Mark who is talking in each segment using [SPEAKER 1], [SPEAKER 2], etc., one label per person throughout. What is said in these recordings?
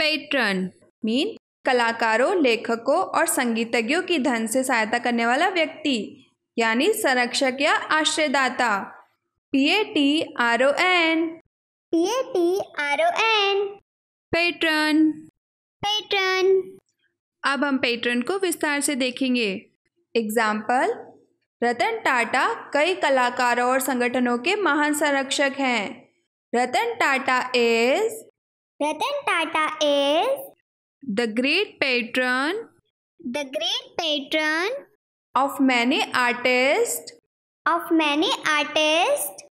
[SPEAKER 1] Patron mean कलाकारों लेखकों और संगीतज्ञों की धन से सहायता करने वाला व्यक्ति यानी संरक्षक या आश्रयदाता P A T R O N P A T R O N patron patron अब हम पेट्रन को विस्तार से देखेंगे एग्जाम्पल रतन टाटा कई कलाकारों और संगठनों के महान संरक्षक हैं Ratan Tata is Ratan Tata is the great pattern the great patron of many artist of many artist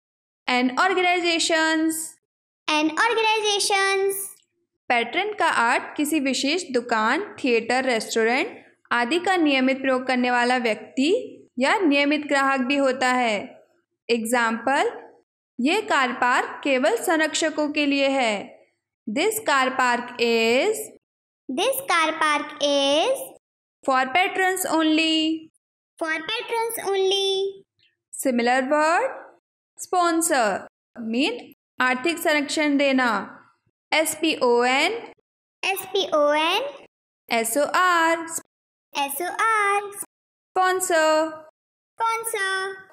[SPEAKER 1] and organisation and organisation pattern का आर्ट किसी विशेष दुकान थिएटर रेस्टोरेंट आदि का नियमित प्रयोग करने वाला व्यक्ति या नियमित ग्राहक भी होता है एग्जाम्पल ये कार पार्क केवल संरक्षकों के लिए है This car park is This car park is for patrons only. For patrons only. Similar word sponsor mean आर्थिक संरक्षण देना S P O N S P O N S O R S O R sponsor sponsor